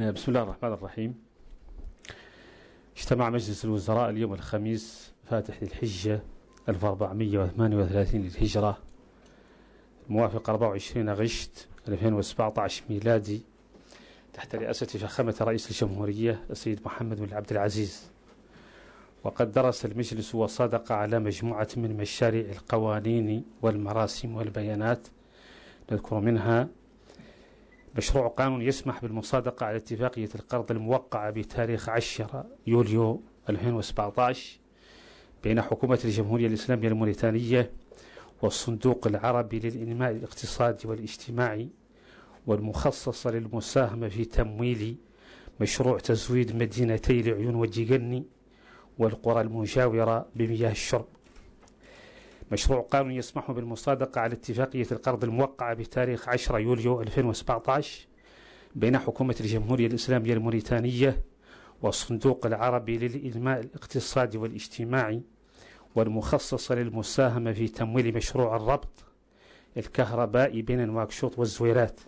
آه، بسم الله الرحمن الرحيم اجتمع مجلس الوزراء اليوم الخميس فاتح للحجة 1438 للهجرة الموافق 24 غشت 2017 ميلادي تحت رئاسة فخامة رئيس الجمهورية السيد محمد بن عبد العزيز وقد درس المجلس وصادق على مجموعة من مشاريع القوانين والمراسم والبيانات نذكر منها مشروع قانون يسمح بالمصادقة على اتفاقية القرض الموقعة بتاريخ 10 يوليو 2017 بين حكومة الجمهورية الإسلامية الموريتانية والصندوق العربي للإنماء الاقتصادي والاجتماعي والمخصصة للمساهمة في تمويل مشروع تزويد مدينتي العيون وجيغني والقرى المجاورة بمياه الشرب مشروع قانون يسمح بالمصادقة على اتفاقية القرض الموقعة بتاريخ 10 يوليو 2017 بين حكومة الجمهورية الإسلامية الموريتانية والصندوق العربي للإنماء الاقتصادي والاجتماعي والمخصصة للمساهمة في تمويل مشروع الربط الكهربائي بين نواكشوط والزويرات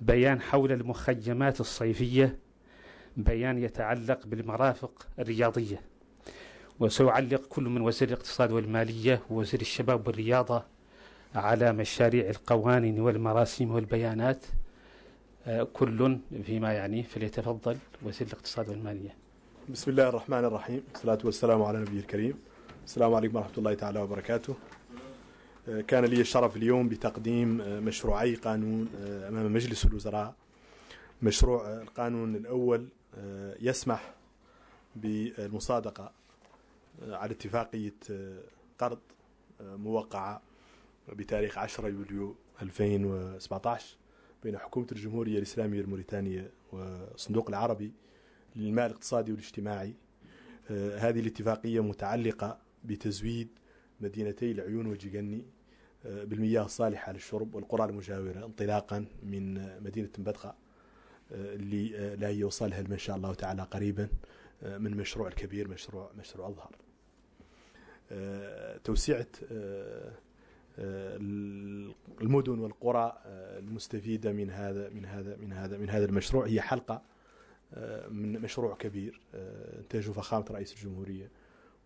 بيان حول المخيمات الصيفية بيان يتعلق بالمرافق الرياضيه وسيعلق كل من وزير الاقتصاد والمالية ووزير الشباب والرياضة على مشاريع القوانين والمراسم والبيانات آه، كل فيما يعني فليتفضل وزير الاقتصاد والمالية بسم الله الرحمن الرحيم والصلاة والسلام على النبي الكريم السلام عليكم ورحمة الله تعالى وبركاته آه، كان لي الشرف اليوم بتقديم آه، مشروعي قانون أمام مجلس الوزراء مشروع القانون الأول يسمح بالمصادقة آه، على اتفاقية قرض آه، آه، موقعة بتاريخ 10 يوليو 2017 بين حكومة الجمهورية الإسلامية الموريتانية والصندوق العربي للمال الاقتصادي والاجتماعي هذه الاتفاقية متعلقة بتزويد مدينتي العيون وجيجني بالمياه الصالحة للشرب والقرى المجاورة انطلاقا من مدينة مبدقة اللي لا يوصلها إن شاء الله تعالى قريبا من مشروع الكبير مشروع مشروع اظهر آه، توسعه آه، آه، المدن والقرى المستفيده من هذا من هذا من هذا من هذا المشروع هي حلقه من مشروع كبير انتاجه فخامه رئيس الجمهوريه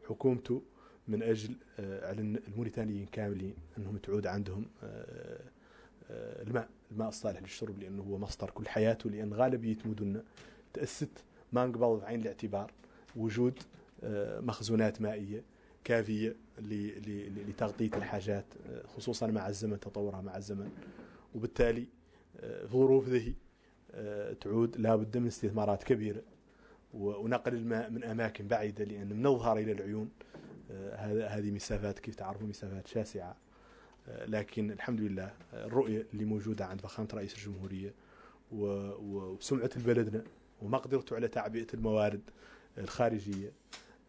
حكومته من اجل على الموريتانيين كاملين انهم تعود عندهم الماء الماء الصالح للشرب لانه هو مصدر كل حياته لان غالبيه مدننا تاسست ما نقبل بعين الاعتبار وجود مخزونات مائيه كافيه لتغطيه الحاجات آه، خصوصا مع الزمن تطورها مع الزمن وبالتالي آه، ظروف ذي آه، تعود لابد من استثمارات كبيره ونقل الماء من اماكن بعيده لان من الظهر الى العيون هذه مسافات كيف تعرفوا مسافات شاسعه لكن الحمد لله الرؤيه اللي موجوده عند فخامه رئيس الجمهوريه وسمعه البلدنا ومقدرته على تعبئه الموارد الخارجيه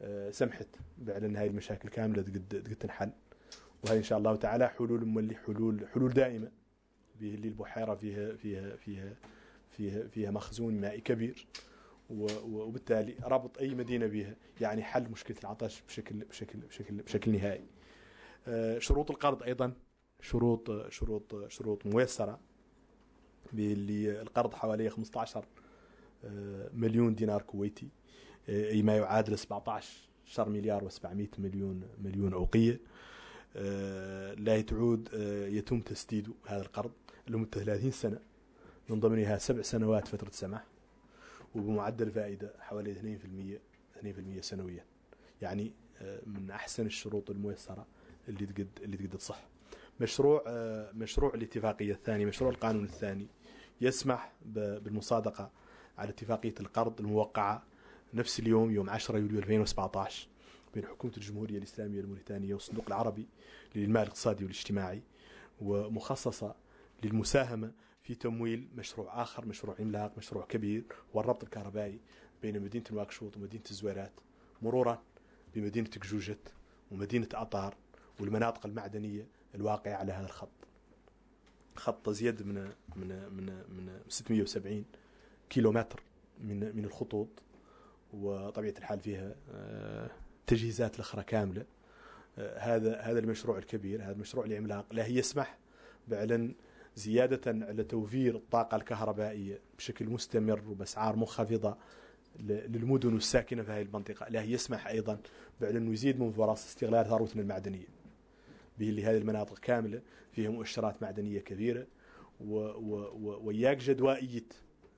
آه، سمحت بأن هذه المشاكل كاملة تقد تنحل وهي إن شاء الله تعالى حلول مولي حلول حلول دائمة اللي البحيرة فيها فيها فيها فيها فيها مخزون مائي كبير وبالتالي ربط أي مدينة بها يعني حل مشكلة العطش بشكل بشكل بشكل بشكل نهائي آه، شروط القرض أيضا شروط شروط شروط ميسرة باللي القرض حوالي 15 آه، مليون دينار كويتي ما يعادل 17 مليار و700 مليون مليون اوقيه إيه، لا تعود إيه، يتم تسديد هذا القرض لمده 30 سنه من ضمنها سبع سنوات فتره سماح وبمعدل فائده حوالي 2% 2% سنويا يعني إيه، من احسن الشروط الميسره اللي تقد اللي تقد تصح مشروع مشروع الاتفاقيه الثاني مشروع القانون الثاني يسمح بالمصادقه على اتفاقيه القرض الموقعه نفس اليوم يوم 10 يوليو 2017 بين حكومة الجمهورية الإسلامية الموريتانية والصندوق العربي للماء الاقتصادي والاجتماعي ومخصصة للمساهمة في تمويل مشروع آخر مشروع عملاق مشروع كبير والربط الكهربائي بين مدينة نواكشوط ومدينة الزويرات مرورا بمدينة كجوجت ومدينة أطار والمناطق المعدنية الواقعة على هذا الخط خط زيد من من من من 670 كيلومتر من من الخطوط وطبيعه الحال فيها آه، تجهيزات الاخرى كامله آه، هذا هذا المشروع الكبير هذا المشروع العملاق لا يسمح بعلن زيادة على توفير الطاقة الكهربائية بشكل مستمر وبأسعار منخفضة للمدن الساكنة في هذه المنطقة لا يسمح أيضا بأنه يزيد من فرص استغلال ثروتنا المعدنية هذه المناطق كاملة فيها مؤشرات معدنية كبيرة وياك جدوائية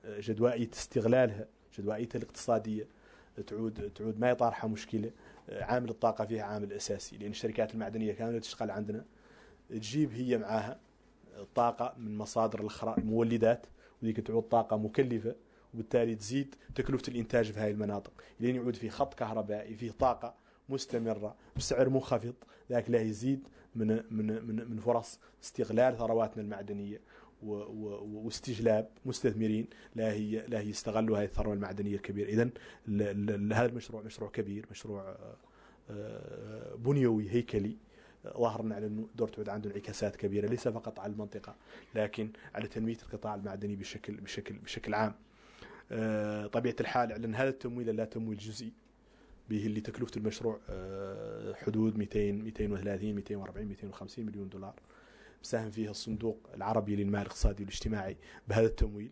آه، جدوائية استغلالها جدوائيتها الاقتصادية تعود تعود ما يطارحها مشكله عامل الطاقه فيها عامل اساسي لان الشركات المعدنيه كامله تشتغل عندنا تجيب هي معاها الطاقه من مصادر الاخرى المولدات وذيك تعود طاقه مكلفه وبالتالي تزيد تكلفه الانتاج في هذه المناطق لين يعود في خط كهربائي فيه طاقه مستمره بسعر منخفض ذاك لا يزيد من من من, من فرص استغلال ثرواتنا المعدنيه واستجلاب مستثمرين لا هي لا هي يستغلوا هذه الثروه المعدنيه الكبيره اذا هذا المشروع مشروع كبير مشروع آه، آه، بنيوي هيكلي آه، ظهرنا على انه دور تعود عنده انعكاسات كبيره ليس فقط على المنطقه لكن على تنميه القطاع المعدني بشكل بشكل بشكل عام. طبيعه الحال اعلن هذا التمويل لا تمويل جزئي به اللي تكلفه المشروع حدود 200 230 240 250 مليون دولار. ساهم فيها الصندوق العربي للمال الاقتصادي والاجتماعي بهذا التمويل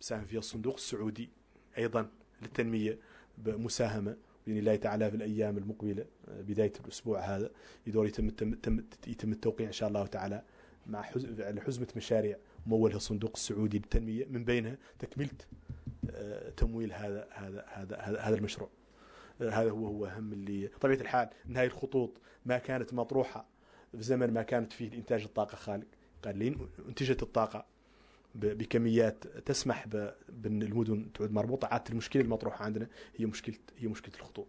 ساهم فيها الصندوق السعودي أيضا للتنمية بمساهمة بإذن الله تعالى في الأيام المقبلة آه، بداية الأسبوع هذا يدور يتم يتم يتم التوقيع إن شاء الله تعالى مع حزمة مشاريع مولها الصندوق السعودي للتنمية من بينها تكملة آه، تمويل هذا هذا هذا هذا, هذا المشروع آه، هذا هو هو اهم اللي طبيعة الحال ان هذه الخطوط ما كانت مطروحة في زمن ما كانت فيه انتاج الطاقه خالق قال انتجت الطاقه بكميات تسمح بان المدن تعود مربوطه عاده المشكله المطروحه عندنا هي مشكله هي مشكله الخطوط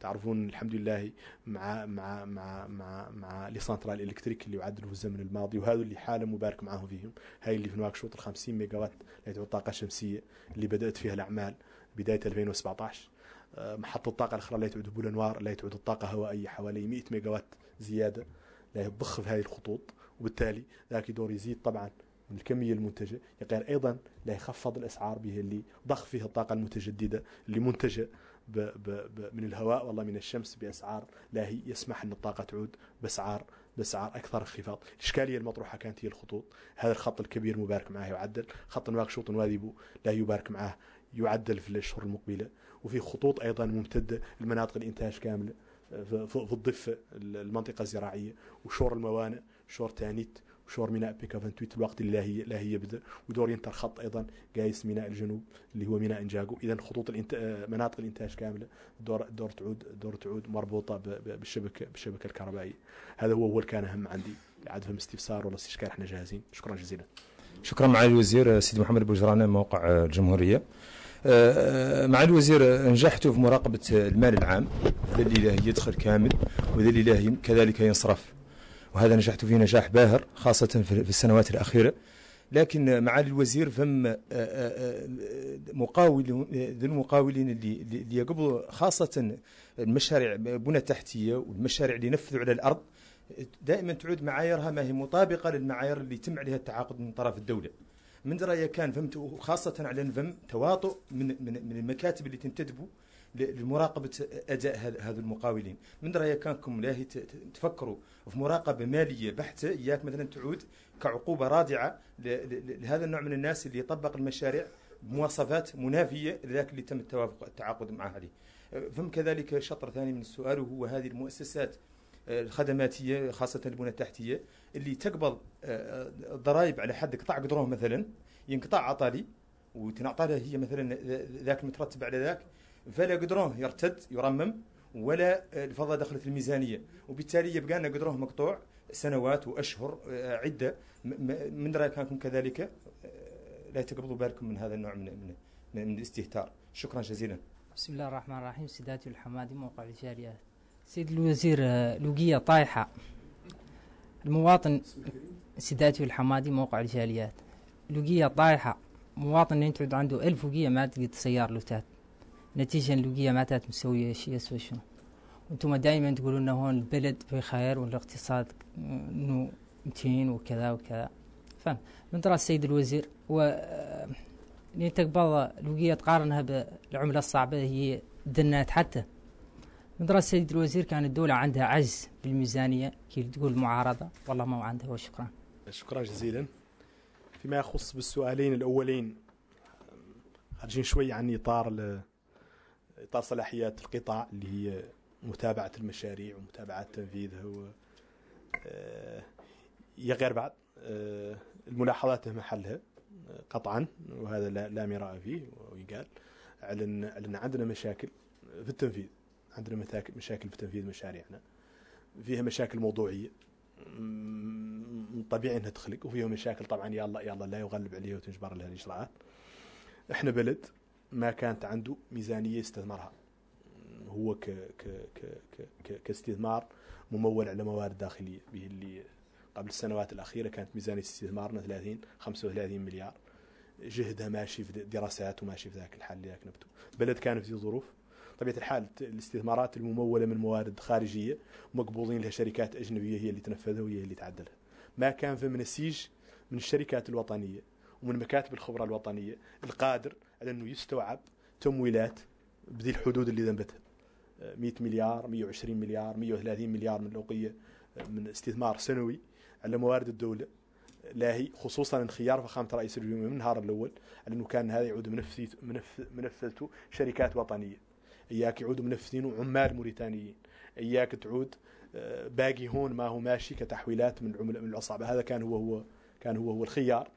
تعرفون الحمد لله مع مع مع مع مع لي سنترال الكتريك اللي يعدلوا في الزمن الماضي وهذا اللي حاله مبارك معاهم فيهم هاي اللي في نواكشوط ال 50 ميجا وات اللي تعود طاقه شمسيه اللي بدات فيها الاعمال بدايه 2017 آه، محطه الطاقه الاخرى اللي تعود بولنوار اللي تعود الطاقه هوائيه حوالي 100 ميجا وات زياده لا يبخ في هذه الخطوط وبالتالي ذاك يدور يزيد طبعا من الكمية المنتجة يقدر أيضا لا يخفض الأسعار به اللي ضخ فيها الطاقة المتجددة اللي منتجة ب ب ب من الهواء والله من الشمس بأسعار لا هي يسمح أن الطاقة تعود بأسعار بأسعار أكثر انخفاض الإشكالية المطروحة كانت هي الخطوط هذا الخط الكبير مبارك معاه يعدل خط نواكشوط وادي لا يبارك معاه يعدل في الأشهر المقبلة وفي خطوط أيضا ممتدة لمناطق الإنتاج كاملة في الضفه المنطقه الزراعيه وشور الموانئ شور تانيت وشور ميناء بيكا 28 الوقت اللي لا هي لا هي يبدا ينتر خط ايضا قايس ميناء الجنوب اللي هو ميناء انجاجو اذا خطوط الانت... آه، مناطق الانتاج كامله دور دور تعود دور تعود مربوطه بالشبكه بالشبكه الكهربائيه هذا هو اللي كان اهم عندي عاد فهم استفسار ولا استشكال احنا جاهزين شكرا جزيلا شكرا معالي الوزير سيدي محمد بوجرانه موقع الجمهوريه آه، مع الوزير نجحتوا في مراقبة المال العام هذا اللي يدخل كامل وهذا اللي كذلك ينصرف وهذا نجحتوا فيه نجاح باهر خاصة في السنوات الأخيرة لكن معالي الوزير فم آه، آه، مقاول ذو المقاولين اللي اللي يقبضوا خاصة المشاريع بنى تحتية والمشاريع اللي نفذوا على الأرض دائما تعود معاييرها ما هي مطابقة للمعايير اللي يتم عليها التعاقد من طرف الدولة من درايا كان فهمت وخاصه على فم تواطؤ من من, من المكاتب اللي تنتدبوا لمراقبه اداء هذا المقاولين من رايك كانكم لاهي تفكروا في مراقبه ماليه بحته اياك مثلا تعود كعقوبه رادعه لهذا النوع من الناس اللي يطبق المشاريع بمواصفات منافيه لذاك اللي تم التوافق التعاقد معها عليه أه، فهم كذلك شطر ثاني من السؤال وهو هذه المؤسسات الخدماتيه خاصه البنى التحتيه اللي تقبض آه، ضرائب على حد قطاع قدروه مثلا ينقطع عطالي وتنعطى له هي مثلا ذاك المترتب على ذاك فلا قدروه يرتد يرمم ولا الفضاء دخلت الميزانيه وبالتالي يبقى لنا قدروه مقطوع سنوات واشهر آه، عده من رايكم كذلك آه، لا تقبضوا بالكم من هذا النوع من من, من الاستهتار شكرا جزيلا بسم الله الرحمن الرحيم سيداتي الحمادي موقع الجاريه سيد الوزير آه، لوقية طايحة المواطن سيداتي الحمادي موقع الجاليات لوقية طايحة مواطن تعود عنده ألف وقية ما تقد تسيار لوتات نتيجة لوقية ما تات مسوية شيء يسوى شنو وانتم دائما تقولون هون البلد بخير والاقتصاد انه متين وكذا وكذا فهم من ترى السيد الوزير و آه، لين تقبض لوقية تقارنها بالعملة الصعبة هي دنات حتى دراسة السيد الوزير كان الدولة عندها عجز بالميزانية كي تقول معارضة والله ما عندها وشكرا شكرا جزيلا فيما يخص بالسؤالين الأولين خارجين شوي عن إطار إطار صلاحيات القطاع اللي هي متابعة المشاريع ومتابعة تنفيذها و آه، غير بعد آه، الملاحظات محلها قطعا وهذا لا مراء فيه ويقال على ان عندنا مشاكل في التنفيذ عندنا مشاكل في تنفيذ مشاريعنا فيها مشاكل موضوعيه طبيعي انها تخلق وفيها مشاكل طبعا يا الله يا الله لا يغلب عليها وتجبر لها الاجراءات احنا بلد ما كانت عنده ميزانيه يستثمرها هو ك ك ك ك كاستثمار ممول على موارد داخليه به اللي قبل السنوات الاخيره كانت ميزانيه استثمارنا 30 35 مليار جهدها ماشي في دراسات وماشي في ذاك الحال اللي بلد كان في ظروف طبيعه الحال الاستثمارات المموله من موارد خارجيه مقبوضين لها شركات اجنبيه هي اللي تنفذها وهي اللي تعدلها ما كان في منسيج من الشركات الوطنيه ومن مكاتب الخبره الوطنيه القادر على انه يستوعب تمويلات بذي الحدود اللي ذنبتها 100 مليار 120 مليار 130 مليار من الأوقية من استثمار سنوي على موارد الدولة لاهي خصوصا انخيار فخامة رئيس الجمهورية من النهار الأول لأنه كان هذا يعود منفذته شركات وطنية إياك يعودوا منفذين وعمال موريتانيين إياك تعود آه، باقي هون ما هو ماشي كتحويلات من عمل من العصابة هذا كان هو هو كان هو هو الخيار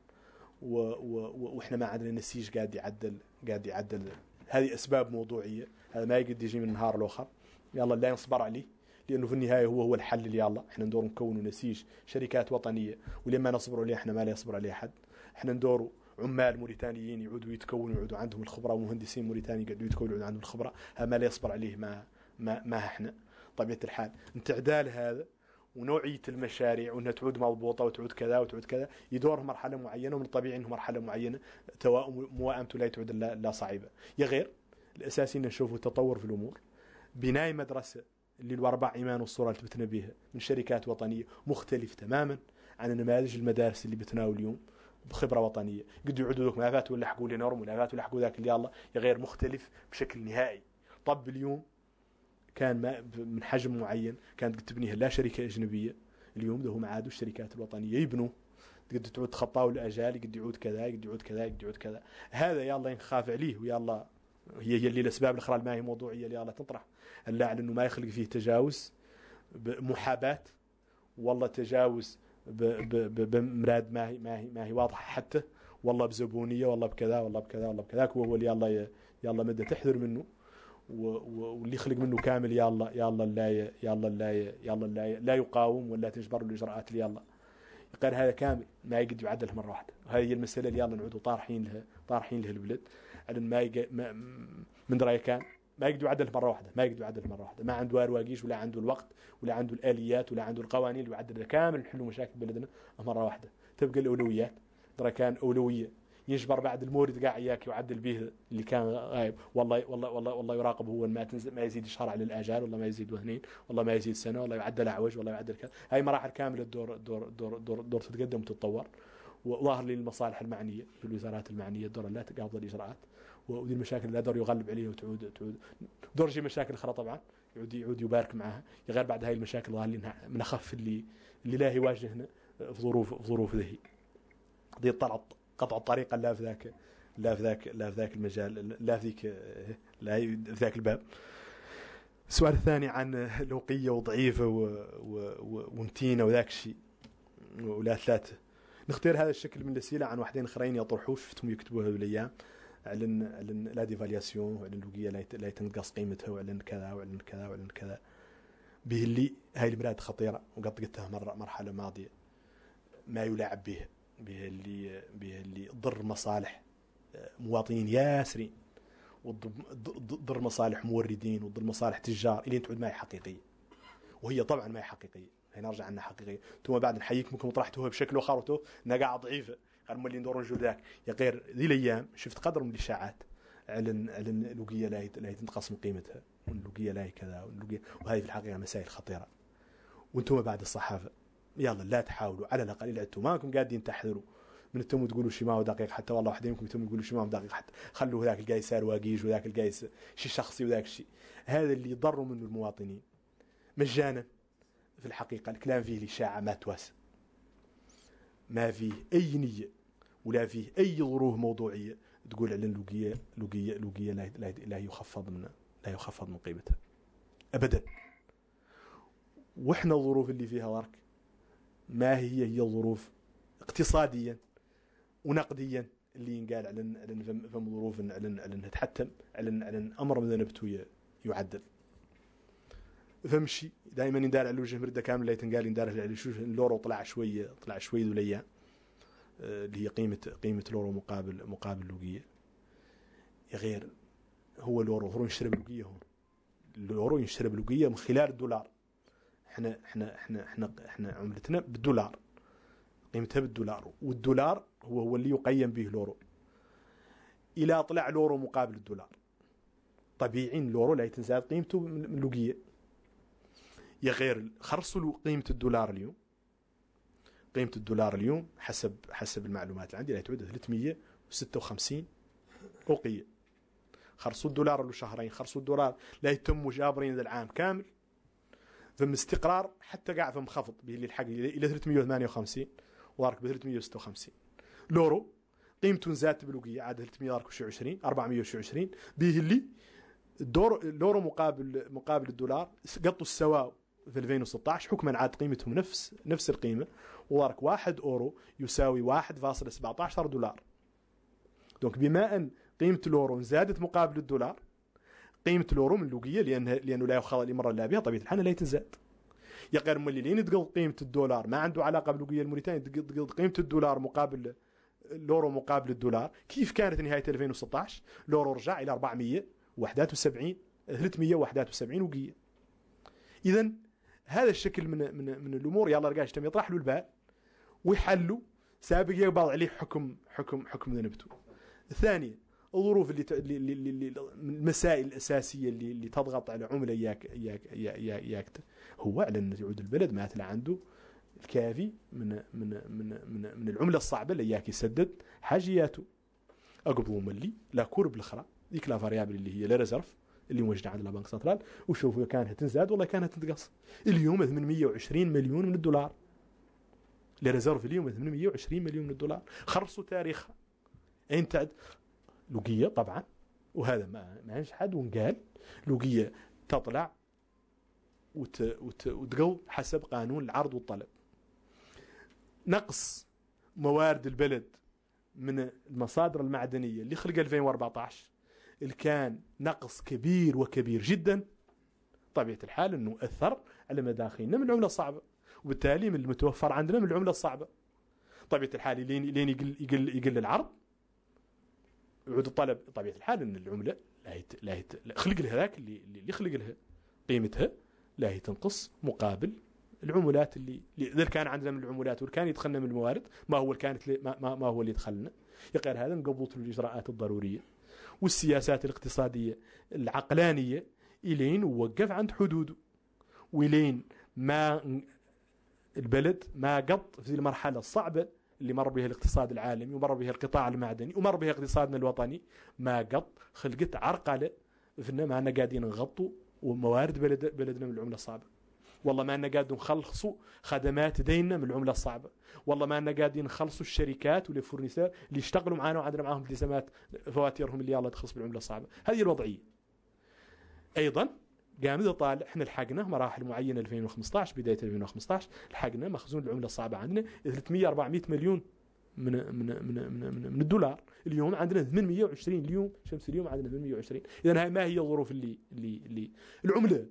و و واحنا ما عندنا نسيج قاعد يعدل قاعد يعدل هذه اسباب موضوعيه هذا ما يقدر يجي من نهار لاخر يلا لا يصبر عليه لانه في النهايه هو هو الحل اللي يلا احنا ندور نكون نسيج شركات وطنيه ولما نصبر عليه احنا ما لا يصبر عليه احد احنا ندور عمال موريتانيين يعودوا يتكونوا يعودوا عندهم الخبره ومهندسين موريتاني يقعدوا يتكونوا يعودوا عندهم الخبره هذا ما لا يصبر عليه ما ما ما احنا طبيعه الحال انتعدال هذا ونوعيه المشاريع وانها تعود مضبوطه وتعود كذا وتعود كذا يدور مرحله معينه ومن الطبيعي انه مرحله معينه توائم موائمته لا تعود لا صعيبه يا غير الاساسي ان نشوفوا تطور في الامور بناء مدرسه اللي الاربع ايمان والصوره اللي تبتنا بها من شركات وطنيه مختلف تماما عن نماذج المدارس اللي بتناول اليوم بخبره وطنيه قد يعودوا ما ملفات ولا حقوا لينورم ملفات ولا حقوا ذاك اللي يلا غير مختلف بشكل نهائي طب اليوم كان ما من حجم معين كانت قد تبنيها لا شركه اجنبيه اليوم ده هم عادوا الشركات الوطنيه يبنوا قد تعود تخطاوا الاجال قد يعود كذا قد يعود كذا قد يعود كذا هذا يلا ينخاف عليه ويلا هي هي اللي الاسباب الاخرى ما هي موضوعيه اللي يلا تطرح اللاعب انه ما يخلق فيه تجاوز محاباه والله تجاوز بمراد ما هي ما هي, ما هي واضحه حتى والله بزبونيه والله بكذا والله بكذا والله بكذاك وهو اللي يلا يلا مده تحذر منه واللي خلق منه كامل يلا يلا لا يلا لا يلا لا لا يقاوم ولا تجبر الاجراءات اللي يلا قال هذا كامل ما يقدر يعدله مره واحده هذه هي المساله اللي يلا نعودوا طارحين لها طارحين لها البلد على ما, ما من درايه كان ما يقدروا يعدل مره واحده ما يقدروا يعدل مره واحده ما عنده ارواقيش ولا عنده الوقت ولا عنده الاليات ولا عنده القوانين اللي يعدل كامل نحلوا مشاكل بلدنا مره واحده تبقى الاولويات ترى كان اولويه يجبر بعد المورد قاع اياك يعدل به اللي كان غايب والله والله والله والله يراقب هو ما تنزل ما يزيد على الاجال والله ما يزيد وهنين والله ما يزيد سنه والله يعدل اعوج والله يعدل كذا هاي مراحل كامله الدور دور دور دور, دور تتقدم وتتطور وظاهر للمصالح المعنيه في الوزارات المعنيه الدور لا تقابض الاجراءات ودي المشاكل اللي دور يغلب عليها وتعود تعود دور شيء مشاكل اخرى طبعا يعود يعود يبارك معها غير بعد هاي المشاكل اللي من اخف اللي اللي لا يواجهنا في ظروف في ظروف ذهي دي طلع قطع الطريق لا في ذاك لا في ذاك لا في ذاك المجال لا في ذيك لا في ذاك الباب السؤال الثاني عن لوقيه وضعيفه و... و... و... ومتينه وذاك الشيء ولا ثلاثه نختار هذا الشكل من الاسئله عن واحدين اخرين يطرحوه شفتهم يكتبوها بالايام اعلن اعلن لا ديفالياسيون اعلن لوكيا لا تنقص قيمتها واعلن كذا واعلن كذا واعلن كذا به اللي هاي البلاد خطيره وقد قلتها مره مرحله ماضيه ما يلعب به به اللي به اللي ضر مصالح آه، مواطنين ياسرين وضر مصالح موردين وضر مصالح تجار اللي تعود ما هي حقيقيه وهي طبعا ما هي حقيقيه هي نرجع عنها حقيقيه ثم بعد نحييكم ممكن طرحتوها بشكل اخر وتو قاعده ضعيفه غير ملي ندور نجو ذاك يا غير ذي الايام شفت قدر من الاشاعات على على اللوكيه لا لا تنقص من قيمتها واللوكيه لا كذا واللوكيه وهذه في الحقيقه مسائل خطيره وانتم بعد الصحافه يلا لا تحاولوا على الاقل الى انتم ماكم قاعدين تحذروا من انتم تقولوا شي ما هو دقيق حتى والله واحد منكم انتم تقولوا شي ما هو دقيق حتى خلوا ذاك القايس واقيج وذاك القايس شي شخصي وذاك الشيء هذا اللي يضروا منه المواطنين مجانا في الحقيقه الكلام فيه الاشاعه ما تواسى ما فيه اي نيه ولا فيه أي ظروف موضوعية تقول على اللوقيه لوقيه لوقيه لا لا يخفض من لا يخفض من قيمتها أبدا وإحنا الظروف اللي فيها وارك ما هي هي الظروف اقتصاديا ونقديا اللي ينقال على على فم ظروف على على تحتم على على امر من مذنبته يعدل فمشي دائما يندار على وجه مرده كامل لا يتنقال يندار على شو اللورو طلع شويه طلع شويه الايام اللي هي قيمة قيمة لورو مقابل مقابل لوجية غير هو لورو هو يشتري بلوجية هون لورو يشتري بلوجية من خلال الدولار احنا احنا احنا احنا احنا عملتنا بالدولار قيمتها بالدولار والدولار هو هو اللي يقيم به لورو الى طلع لورو مقابل الدولار طبيعي لورو لا يتزاد قيمته من لوجية يا غير خرصوا قيمة الدولار اليوم قيمه الدولار اليوم حسب حسب المعلومات اللي عندي لا تعود 356 اوقيه خرصوا الدولار له شهرين خرصوا الدولار لا يتموا جابرين العام كامل ثم استقرار حتى قاع فم خفض اللي الحق الى 358 وارك ب 356 لورو قيمته زادت بالوقيه عاد 320 420 به اللي الدور لورو مقابل مقابل الدولار قطوا السواو في 2016 حكما عاد قيمتهم نفس نفس القيمه ودارك 1 اورو يساوي 1.17 دولار دونك بما ان قيمه الاورو زادت مقابل الدولار قيمه الاورو من لوقيه لان لانه لا يخاض الامر الا بها طبيعه الحال لا تزاد يا غير ملي لين قيمه الدولار ما عنده علاقه باللوقيه الموريتانيه تقل قيمه الدولار مقابل الاورو مقابل الدولار كيف كانت نهايه 2016 الاورو رجع الى 471 371 وقيه اذا هذا الشكل من من, من الامور يلا رجاش تم يطرح له البال ويحلوا سابق يقبض عليه حكم حكم حكم ذنبته ثانيا الظروف اللي, اللي... اللي... المسائل الاساسيه اللي, اللي تضغط على عمله ياك ياك اياك, إياك هو على انه يعود البلد ما تلا عنده الكافي من من من من, من العمله الصعبه اللي ياك يسدد حاجياته اقبضوا ملي لا كورب الاخرى ذيك لا فاريابل اللي هي لا ريزرف اللي موجوده عند لا بنك سنترال وشوفوا كانت تزداد ولا كانت تنقص اليوم 820 مليون من الدولار ريزيرف اليوم 820 مليون من الدولار خرصوا تاريخها انت لوقية طبعا وهذا ما ما حد ونقال لوقية تطلع وت... وت... وتقو حسب قانون العرض والطلب نقص موارد البلد من المصادر المعدنيه اللي خلق 2014 اللي كان نقص كبير وكبير جدا طبيعة الحال أنه أثر على مداخلنا من العملة الصعبة وبالتالي من المتوفر عندنا من العملة الصعبة طبيعة الحال لين لين يقل يقل يقل العرض يعود الطلب طبيعة الحال أن العملة لا هي لا هي خلق لها ذاك اللي اللي خلق لها قيمتها لا هي تنقص مقابل العمولات اللي اذا كان عندنا من العمولات وكان يدخلنا من الموارد ما هو اللي كانت ما, ما, هو اللي دخلنا يقال هذا نقبض الاجراءات الضروريه والسياسات الاقتصادية العقلانية إلين وقف عند حدوده وإلين ما البلد ما قط في المرحلة الصعبة اللي مر بها الاقتصاد العالمي ومر بها القطاع المعدني ومر بها اقتصادنا الوطني ما قط خلقت عرقلة فينا ما قاعدين نغطوا وموارد بلد بلدنا من العملة الصعبة والله ما لنا قاعد نخلصوا خدمات ديننا من العمله الصعبه والله ما لنا قاعدين نخلصوا الشركات والفورنيسات اللي يشتغلوا معنا وعندنا معاهم التزامات فواتيرهم اللي يلا تخلص بالعمله الصعبه هذه الوضعيه ايضا قام طالع احنا لحقنا مراحل معينه 2015 بدايه 2015 لحقنا مخزون العمله الصعبه عندنا 300 400 مليون من من من من, من الدولار اليوم عندنا 820 اليوم شمس اليوم عندنا 820 اذا ما هي الظروف اللي اللي اللي العمله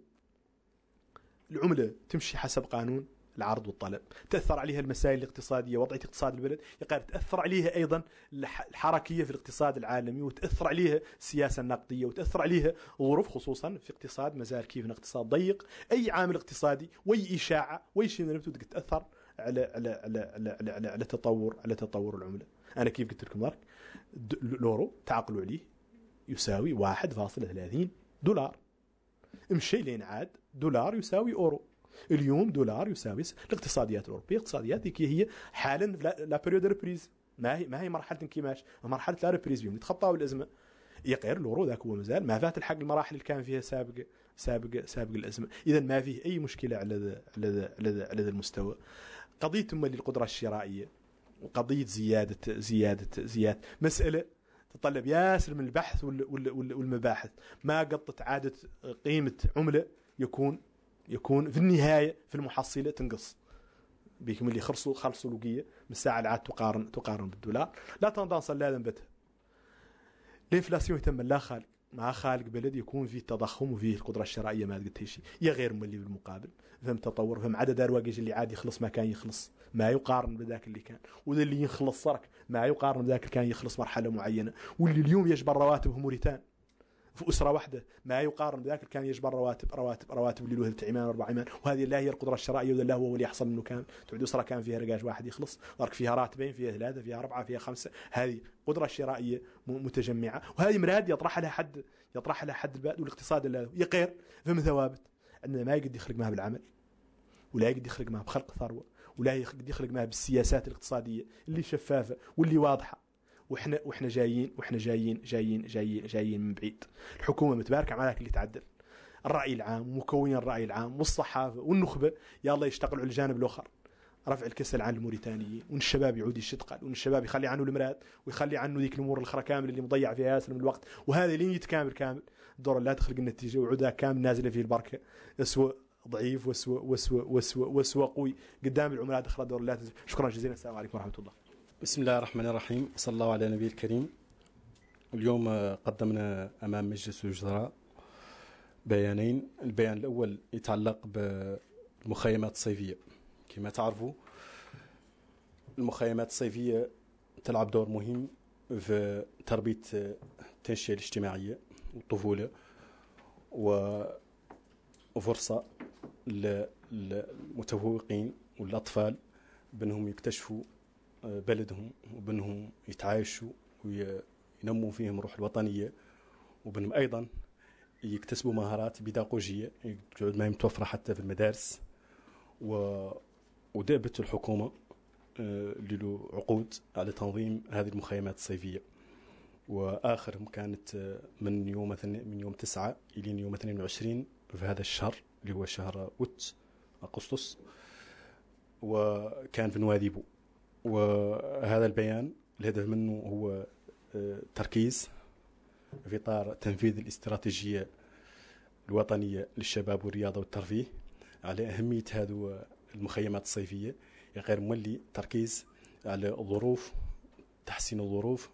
العمله تمشي حسب قانون العرض والطلب تأثر عليها المسائل الاقتصادية وضعية اقتصاد البلد يقال يعني تأثر عليها أيضا الحركية في الاقتصاد العالمي وتأثر عليها السياسة النقدية وتأثر عليها ظروف خصوصا في اقتصاد مازال كيف اقتصاد ضيق أي عامل اقتصادي وأي إشاعة وأي شيء من تأثر على على على على على, على, على تطور على تطور العملة أنا كيف قلت لكم مارك لورو تعاقلوا عليه يساوي 1.30 دولار مشي لين عاد دولار يساوي اورو اليوم دولار يساوي الاقتصاديات الاوروبيه اقتصاديات اللي هي حالا لا بريود ريبريز ما هي ما هي مرحله انكماش مرحله لا ريبريز اليوم يتخطاوا الازمه يقير الاورو ذاك هو مازال ما فات الحق المراحل اللي كان فيها سابق سابق سابق الازمه اذا ما فيه اي مشكله على ذا على ذا على ذا على ذا المستوى قضيه ثم القدره الشرائيه وقضيه زياده زياده زياده مساله تتطلب ياسر من البحث والمباحث ما قطت عاده قيمه عمله يكون يكون في النهايه في المحصله تنقص بكم اللي خلصوا خلصوا لقيه من الساعه العاد تقارن تقارن بالدولار لا تندنس لا تنبتها الانفلاسيون تم لا خالق مع خالق بلد يكون فيه تضخم وفيه القدره الشرائيه ما قلت شيء يا غير من اللي بالمقابل فهم تطور فهم عدد الواقيج اللي عاد يخلص ما كان يخلص ما يقارن بذاك اللي كان وذا اللي يخلص صرك ما يقارن بذاك اللي كان يخلص مرحله معينه واللي اليوم يجبر رواتبهم موريتان في اسره واحده ما يقارن بذلك كان يجبر رواتب رواتب رواتب اللي له عمان واربع عمان وهذه لا هي القدره الشرائيه ولا هو اللي يحصل منه كان تعود اسره كان فيها رجاج واحد يخلص دارك فيها راتبين فيها ثلاثه فيها اربعه فيها خمسه هذه قدره شرائيه متجمعه وهذه مراد يطرح لها حد يطرح لها حد الباد والاقتصاد اللي يقير فهم ثوابت انه ما يقدر يخرج معها بالعمل ولا يقدر يخرج معها بخلق ثروه ولا يقدر يخرج معها بالسياسات الاقتصاديه اللي شفافه واللي واضحه وحنا وحنا جايين وحنا جايين جايين جايين جايين من بعيد الحكومة متباركة على اللي تعدل الرأي العام ومكونين الرأي العام والصحافة والنخبة يلا يشتغلوا على الجانب الآخر رفع الكسل عن الموريتانيين وان الشباب يعود يشتغل وان الشباب يخلي عنه المراد ويخلي عنه ذيك الامور الاخرى كامل اللي مضيع فيها ياسر من الوقت وهذه لين يتكامل كامل دور لا تخلق النتيجه وعودها كامل نازله فيه البركه اسوء ضعيف واسوء واسوء واسوء واسوء قوي قدام العملاء الاخرى دور لا شكرا جزيلا السلام عليكم ورحمه الله بسم الله الرحمن الرحيم صلى الله على النبي الكريم اليوم قدمنا أمام مجلس الوزراء بيانين البيان الأول يتعلق بالمخيمات الصيفية كما تعرفوا المخيمات الصيفية تلعب دور مهم في تربية التنشئة الاجتماعية والطفولة وفرصة للمتفوقين والأطفال بأنهم يكتشفوا بلدهم وبنهم يتعايشوا وينموا فيهم روح الوطنية وبنهم أيضا يكتسبوا مهارات بيداغوجية ما متوفرة حتى في المدارس و... ودابت الحكومة آه، للو عقود على تنظيم هذه المخيمات الصيفية وآخرهم كانت آه، من يوم من يوم تسعة إلى يوم 22 في هذا الشهر اللي هو شهر أوت أغسطس وكان في نواديبو وهذا البيان الهدف منه هو آه، تركيز في اطار تنفيذ الاستراتيجيه الوطنيه للشباب والرياضه والترفيه على اهميه هذه المخيمات الصيفيه غير مولي تركيز على ظروف تحسين الظروف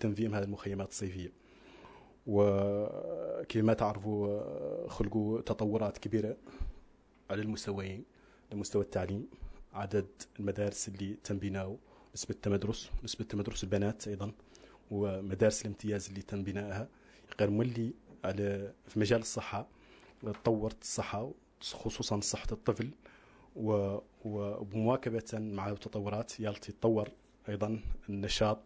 تنظيم هذه المخيمات الصيفيه وكما تعرفوا آه، خلقوا تطورات كبيره على المستويين على مستوى التعليم عدد المدارس اللي تم بناؤه نسبة التمدرس نسبة تمدرس البنات أيضا ومدارس الامتياز اللي تم بنائها غير مولي على في مجال الصحة تطورت الصحة خصوصا صحة الطفل ومواكبة مع التطورات يالتي تطور أيضا النشاط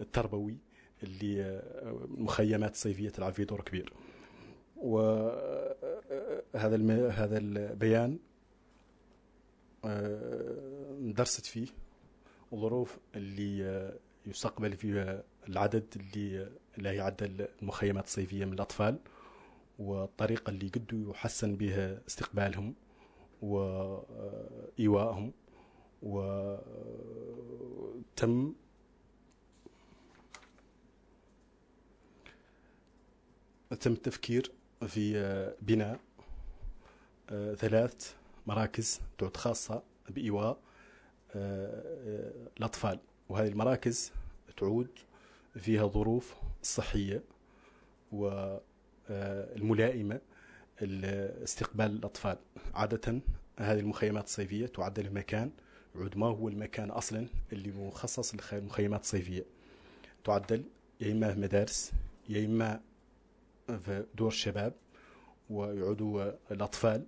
التربوي اللي مخيمات صيفية تلعب فيه دور كبير وهذا هذا البيان آه، درست فيه وظروف اللي آه، يستقبل فيها العدد اللي آه، لا يعدى المخيمات الصيفية من الأطفال والطريقة اللي قد يحسن بها استقبالهم وإيوائهم وتم تم التفكير في بناء ثلاث مراكز تعد خاصة بإيواء آه، آه، الأطفال وهذه المراكز تعود فيها ظروف صحية والملائمة آه، لاستقبال الأطفال عادة هذه المخيمات الصيفية تعد المكان مكان يعود ما هو المكان أصلا اللي مخصص للمخيمات الصيفية تعدل يا إما مدارس يا إما في دور الشباب ويعودوا الأطفال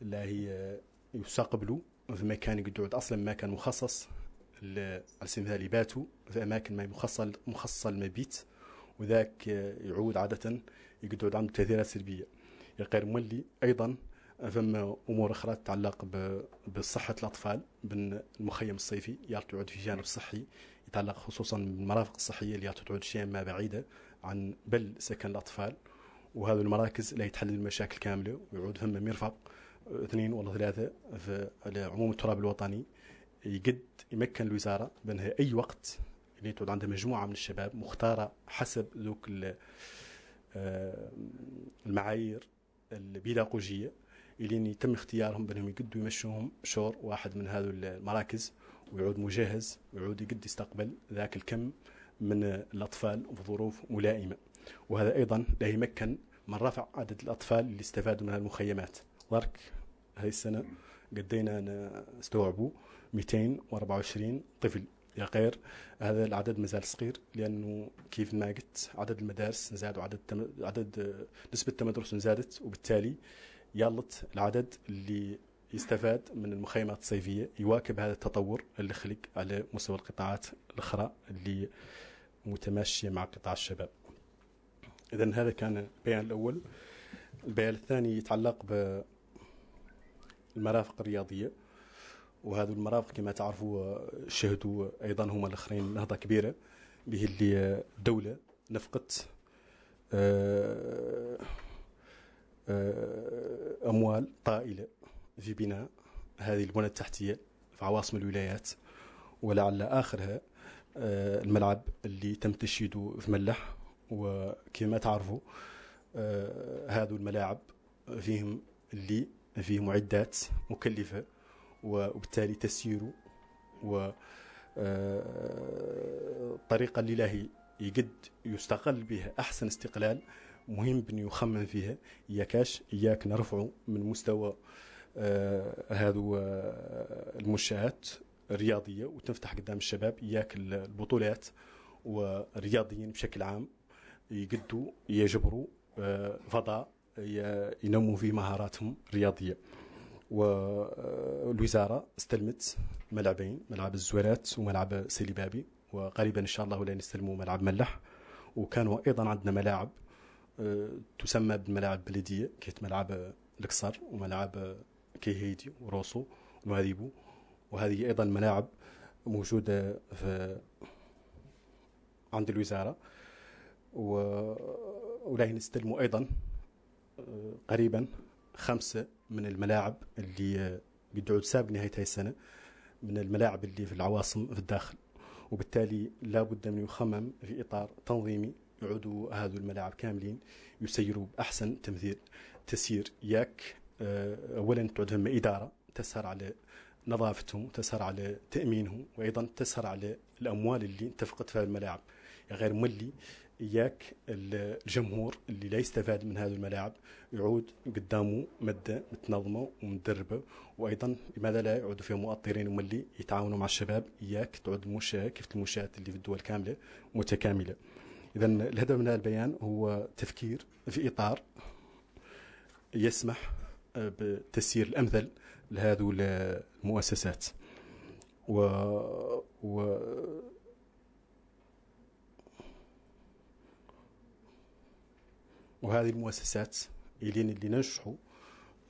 لا هي يستقبلوا في مكان قدود اصلا ما كان مخصص على سبيل المثال يباتوا في اماكن ما مخصص مخصصه للمبيت وذاك يعود عاده يقعد عنده تاثيرات سلبيه غير مولي ايضا فما امور اخرى تتعلق بصحه الاطفال من المخيم الصيفي يعود في جانب صحي يتعلق خصوصا بالمرافق الصحيه اللي تعود شيئا ما بعيده عن بل سكن الاطفال وهذه المراكز لا يتحل المشاكل كامله ويعود فما مرفق اثنين والله ثلاثه في على عموم التراب الوطني يقد يمكن الوزاره بانها اي وقت اللي تقعد عندها مجموعه من الشباب مختاره حسب ذوك آه، المعايير البيداغوجيه اللي يتم اختيارهم بانهم يقدوا يمشوهم شور واحد من هذو المراكز ويعود مجهز ويعود يقد يستقبل ذاك الكم من الاطفال في ظروف ملائمه وهذا ايضا لا يمكن من رفع عدد الاطفال اللي استفادوا من المخيمات ضرك هاي السنه قدينا نستوعبوا 224 طفل يا غير هذا العدد مازال صغير لانه كيف ما قلت عدد المدارس زاد وعدد تم... عدد نسبه التمدرس زادت وبالتالي يالت العدد اللي يستفاد من المخيمات الصيفيه يواكب هذا التطور اللي خلق على مستوى القطاعات الاخرى اللي متماشيه مع قطاع الشباب. اذا هذا كان البيان الاول. البيان الثاني يتعلق ب المرافق الرياضيه وهذو المرافق كما تعرفوا شهدوا ايضا هما الاخرين نهضه كبيره به اللي الدوله نفقت آه، آه، اموال طائله في بناء هذه البنى التحتيه في عواصم الولايات ولعل اخرها آه، الملعب اللي تم تشييده في ملح وكما تعرفوا هذو الملاعب فيهم اللي فيه معدات مكلفة وبالتالي تسييره و الطريقة آه، اللي له يقد يستقل بها أحسن استقلال مهم بن يخمم فيها ياكاش إياك نرفع من مستوى آه، هذو آه، المنشآت الرياضية وتفتح قدام الشباب إياك البطولات والرياضيين بشكل عام يقدوا يجبروا فضاء ينموا فيه مهاراتهم الرياضيه والوزاره آه، استلمت ملعبين ملعب الزويرات وملعب سيلي بابي وقريبا ان شاء الله لن يستلموا ملعب ملح وكانوا ايضا عندنا ملاعب آه، تسمى بملاعب بلديه كيت ملعب آه، الكسر وملعب كيهيدي وروسو وهذيبو وهذه ايضا ملاعب موجوده في عند الوزاره و ولا نستلموا ايضا قريبا خمسة من الملاعب اللي بيدعوا تساب نهاية هاي السنة من الملاعب اللي في العواصم في الداخل وبالتالي لا بد من يخمم في إطار تنظيمي يعودوا هذو الملاعب كاملين يسيروا بأحسن تمثيل تسير ياك آه، أولا هم إدارة تسهر على نظافتهم تسهر على تأمينهم وأيضا تسهر على الأموال اللي تفقد في الملاعب يعني غير ملي اياك الجمهور اللي لا يستفاد من هذه الملاعب يعود قدامه مادة متنظمه ومدربه وايضا لماذا لا يعودوا فيها مؤطرين وملي يتعاونوا مع الشباب اياك تعود المشاة كيف المشاة اللي في الدول كامله متكامله اذا الهدف من هذا البيان هو تفكير في اطار يسمح آه، بالتسيير الامثل لهذه المؤسسات و, و... وهذه المؤسسات الين اللي ننجحوا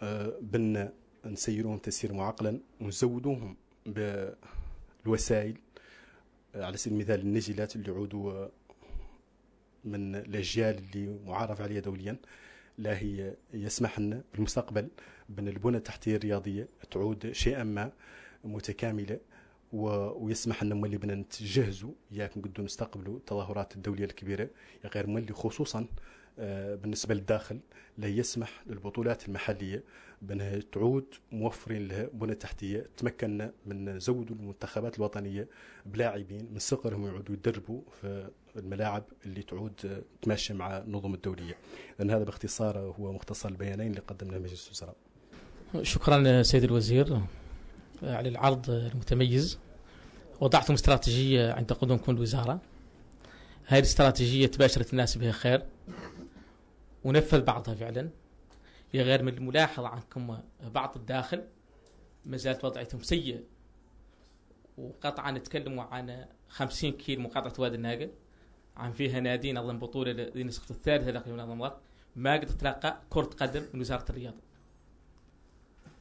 آه، بان نسيروهم تسير معقلا ونزودوهم بالوسائل آه، على سبيل المثال النجلات اللي عودوا من الاجيال اللي معارف عليها دوليا لا هي يسمح لنا بالمستقبل بان البنى التحتيه الرياضيه تعود شيئا ما متكامله ويسمح لنا ملي بدنا نتجهزوا ياك نقدروا نستقبلوا التظاهرات الدوليه الكبيره غير ملي خصوصا آه، بالنسبه للداخل لا يسمح للبطولات المحليه بانها تعود موفرين لها بنى تحتيه تمكنا من زود المنتخبات الوطنيه بلاعبين من صغرهم يعودوا يدربوا في الملاعب اللي تعود آه، تماشى مع النظم الدوليه لان هذا باختصار هو مختصر البيانين اللي قدمناه مجلس الوزراء شكرا سيد الوزير آه، على العرض المتميز وضعتم استراتيجيه عند قدومكم الوزاره هذه الاستراتيجيه تباشرت الناس بها خير ونفذ بعضها فعلا غير من الملاحظة عنكم بعض الداخل ما زالت وضعيتهم سيء وقطعا نتكلم عن 50 كيلو مقاطعة وادي الناقة عن فيها نادي نظم بطولة لنسخة الثالثة لقب منظم ما قد تلقى كرة قدم من وزارة الرياضة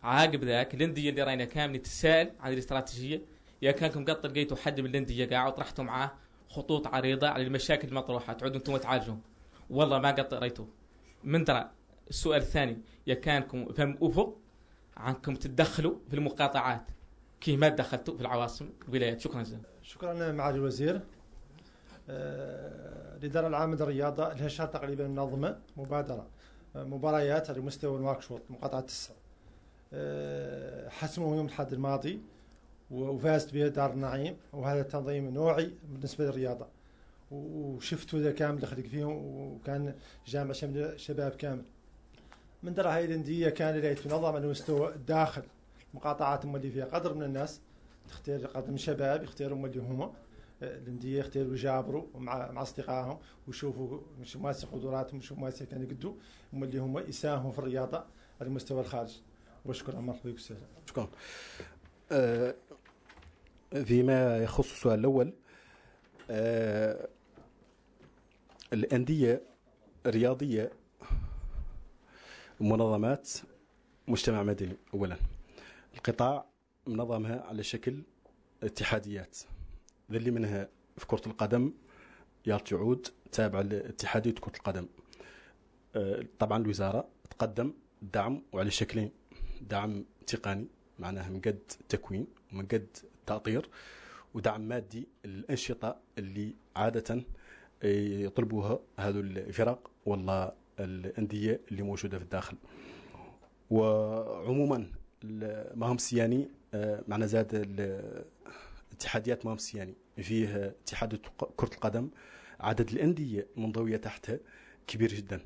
عاقب ذاك الانديه اللي راينا كامل تسال عن الاستراتيجيه يا كانكم قط لقيتوا حد من الانديه قاعد وطرحتوا معاه خطوط عريضه على المشاكل المطروحه تعودوا انتم تعالجوا والله ما قط ريتوه من ترى السؤال الثاني يا كانكم فم افق عنكم تتدخلوا في المقاطعات كيما دخلتوا في العواصم الولايات شكرا جزيلا شكرا معالي الوزير آه، الإدارة العامة للرياضة لها شهر تقريبا منظمه مبادرة آه، مباريات على مستوى نواكشوط مقاطعة تسعة آه، حسموا يوم الحد الماضي وفازت بها دار النعيم وهذا تنظيم نوعي بالنسبة للرياضة وشفتوا ذا كامل دخلت فيهم وكان جامع شباب كامل من درى هاي الأندية كان اللي تنظم على مستوى الداخل مقاطعات اللي فيها قدر من الناس تختار قدر من الشباب يختاروا اللي هما الانديه يختاروا يجابروا مع مع اصدقائهم ويشوفوا مش ماسي قدراتهم مش ماسي كان يقدوا مولي اللي هما يساهموا في الرياضه على مستوى الخارج وشكرا مرحبا بك استاذ شكرا آه فيما يخص السؤال الاول آه الأندية الرياضية منظمات مجتمع مدني أولا القطاع منظمها على شكل اتحاديات اللي منها في كرة القدم رياضة تابع تابعة لاتحادية كرة القدم أه، طبعا الوزارة تقدم الدعم وعلى شكلين دعم تقني معناه من قد التكوين ومن قد التأطير ودعم مادي للأنشطة اللي عادة يطلبوها هذو الفرق ولا الانديه اللي موجوده في الداخل وعموما هم سياني آه، معنا زاد ما هم سياني فيه اتحاد كره القدم عدد الانديه المنضويه تحته كبير جدا